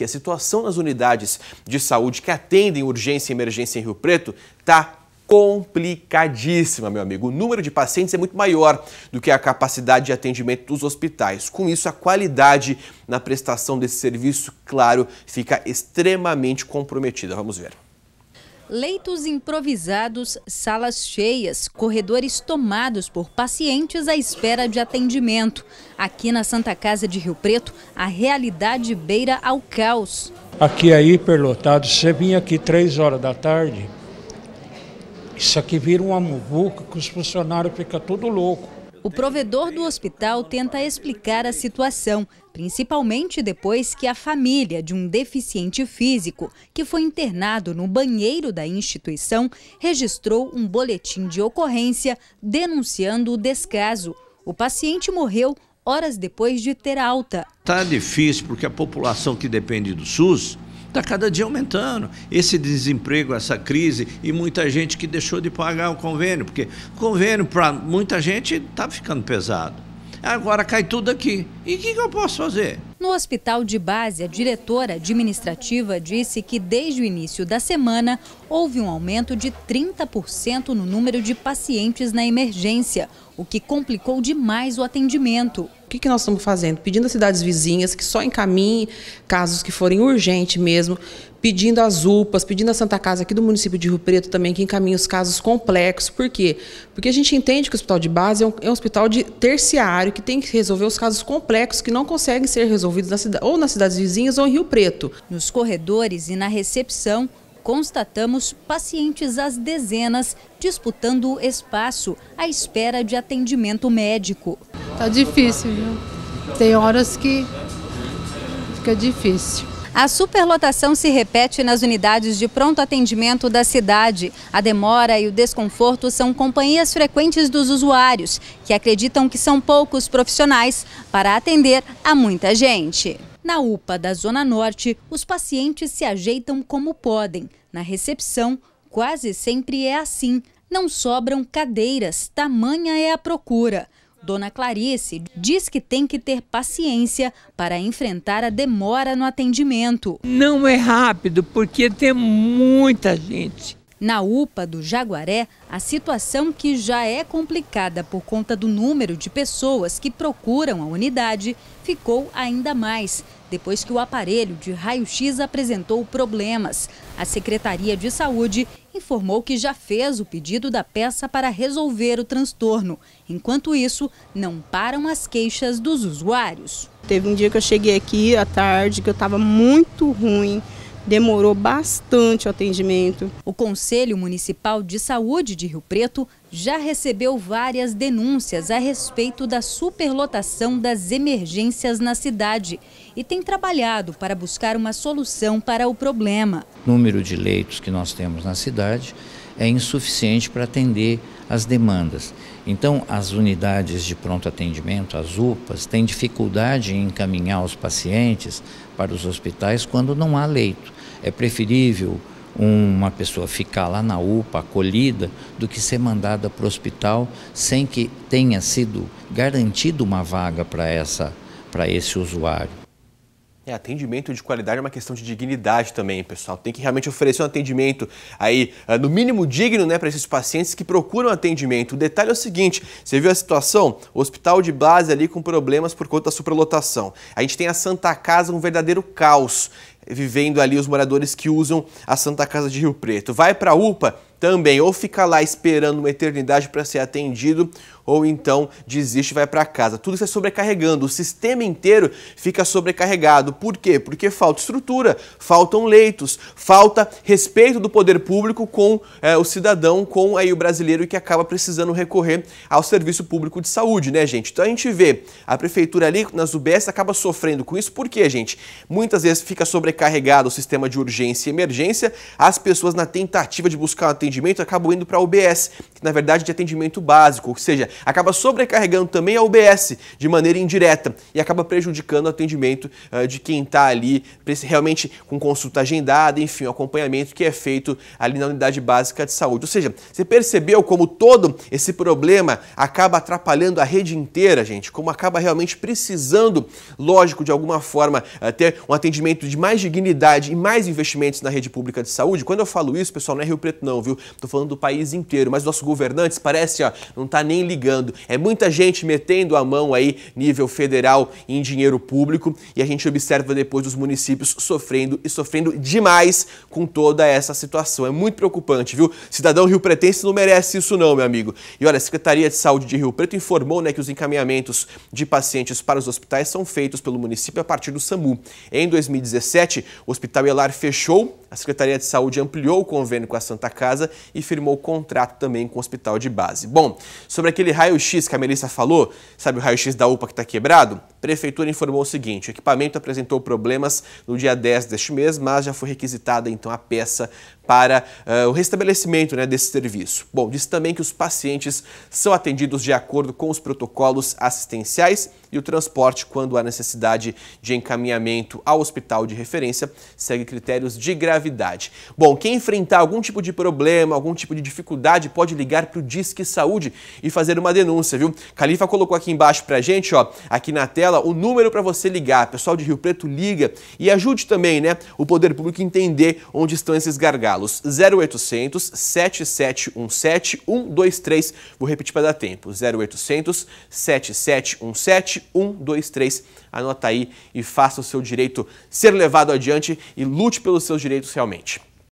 que a situação nas unidades de saúde que atendem urgência e emergência em Rio Preto está complicadíssima, meu amigo. O número de pacientes é muito maior do que a capacidade de atendimento dos hospitais. Com isso, a qualidade na prestação desse serviço, claro, fica extremamente comprometida. Vamos ver. Leitos improvisados, salas cheias, corredores tomados por pacientes à espera de atendimento. Aqui na Santa Casa de Rio Preto, a realidade beira ao caos. Aqui é hiperlotado. Você vinha aqui três horas da tarde, isso aqui vira uma muvuca que os funcionários ficam tudo louco. O provedor do hospital tenta explicar a situação, principalmente depois que a família de um deficiente físico que foi internado no banheiro da instituição registrou um boletim de ocorrência denunciando o descaso. O paciente morreu horas depois de ter alta. Está difícil porque a população que depende do SUS está cada dia aumentando. Esse desemprego, essa crise e muita gente que deixou de pagar o convênio, porque o convênio para muita gente está ficando pesado. Agora cai tudo aqui. E o que, que eu posso fazer? No hospital de base, a diretora administrativa disse que desde o início da semana houve um aumento de 30% no número de pacientes na emergência, o que complicou demais o atendimento que, que nós estamos fazendo? Pedindo às cidades vizinhas que só encaminhe casos que forem urgentes mesmo, pedindo às UPAs, pedindo à Santa Casa aqui do município de Rio Preto também que encaminhe os casos complexos. Por quê? Porque a gente entende que o hospital de base é um, é um hospital de terciário que tem que resolver os casos complexos que não conseguem ser resolvidos na cidade, ou nas cidades vizinhas ou em Rio Preto. Nos corredores e na recepção, constatamos pacientes às dezenas disputando o espaço à espera de atendimento médico. Tá difícil, viu? Tem horas que fica difícil. A superlotação se repete nas unidades de pronto atendimento da cidade. A demora e o desconforto são companhias frequentes dos usuários, que acreditam que são poucos profissionais para atender a muita gente. Na UPA da Zona Norte, os pacientes se ajeitam como podem. Na recepção, quase sempre é assim. Não sobram cadeiras, tamanha é a procura. Dona Clarice diz que tem que ter paciência para enfrentar a demora no atendimento. Não é rápido, porque tem muita gente. Na UPA do Jaguaré, a situação que já é complicada por conta do número de pessoas que procuram a unidade ficou ainda mais depois que o aparelho de raio-x apresentou problemas. A Secretaria de Saúde informou que já fez o pedido da peça para resolver o transtorno. Enquanto isso, não param as queixas dos usuários. Teve um dia que eu cheguei aqui à tarde que eu estava muito ruim demorou bastante o atendimento. O Conselho Municipal de Saúde de Rio Preto já recebeu várias denúncias a respeito da superlotação das emergências na cidade e tem trabalhado para buscar uma solução para o problema. O número de leitos que nós temos na cidade é insuficiente para atender as demandas. Então, as unidades de pronto atendimento, as UPAs, têm dificuldade em encaminhar os pacientes para os hospitais quando não há leito. É preferível uma pessoa ficar lá na UPA acolhida do que ser mandada para o hospital sem que tenha sido garantida uma vaga para essa para esse usuário. É, atendimento de qualidade é uma questão de dignidade também, pessoal. Tem que realmente oferecer um atendimento aí, ah, no mínimo digno, né, para esses pacientes que procuram atendimento. O detalhe é o seguinte: você viu a situação? O hospital de base ali com problemas por conta da superlotação. A gente tem a Santa Casa, um verdadeiro caos vivendo ali os moradores que usam a Santa Casa de Rio Preto. Vai para a UPA também, ou fica lá esperando uma eternidade para ser atendido, ou então desiste e vai para casa. Tudo isso é sobrecarregando, o sistema inteiro fica sobrecarregado. Por quê? Porque falta estrutura, faltam leitos, falta respeito do poder público com é, o cidadão, com aí, o brasileiro que acaba precisando recorrer ao serviço público de saúde, né, gente? Então a gente vê a prefeitura ali nas UBS acaba sofrendo com isso, Por quê, gente, muitas vezes fica sobrecarregado sobrecarregado o sistema de urgência e emergência, as pessoas na tentativa de buscar um atendimento acabam indo para a UBS, que na verdade é de atendimento básico, ou seja, acaba sobrecarregando também a UBS de maneira indireta e acaba prejudicando o atendimento uh, de quem está ali realmente com consulta agendada, enfim, o acompanhamento que é feito ali na unidade básica de saúde. Ou seja, você percebeu como todo esse problema acaba atrapalhando a rede inteira, gente, como acaba realmente precisando, lógico, de alguma forma, uh, ter um atendimento de mais dignidade e mais investimentos na rede pública de saúde, quando eu falo isso, pessoal, não é Rio Preto não, viu? Tô falando do país inteiro, mas nossos governantes parece, ó, não tá nem ligando. É muita gente metendo a mão aí, nível federal, em dinheiro público, e a gente observa depois os municípios sofrendo e sofrendo demais com toda essa situação. É muito preocupante, viu? Cidadão rio-pretense não merece isso não, meu amigo. E olha, a Secretaria de Saúde de Rio Preto informou né, que os encaminhamentos de pacientes para os hospitais são feitos pelo município a partir do SAMU. Em 2017, 2017. O Hospital Elar fechou, a Secretaria de Saúde ampliou o convênio com a Santa Casa e firmou contrato também com o hospital de base. Bom, sobre aquele raio-x que a Melissa falou, sabe o raio-x da UPA que está quebrado? A Prefeitura informou o seguinte, o equipamento apresentou problemas no dia 10 deste mês, mas já foi requisitada então a peça para uh, o restabelecimento né, desse serviço. Bom, disse também que os pacientes são atendidos de acordo com os protocolos assistenciais e o transporte quando há necessidade de encaminhamento ao hospital de referência segue critérios de gravidade. Bom, quem enfrentar algum tipo de problema, algum tipo de dificuldade, pode ligar para o Disque Saúde e fazer uma denúncia, viu? Califa colocou aqui embaixo para gente, ó, aqui na tela, o número para você ligar. Pessoal de Rio Preto, liga e ajude também, né, o poder público entender onde estão esses gargalos. 0800 7717 123. Vou repetir para dar tempo. 0800 7717 123. Anota aí e faça o seu direito ser levado adiante e lute pelos seus direitos realmente.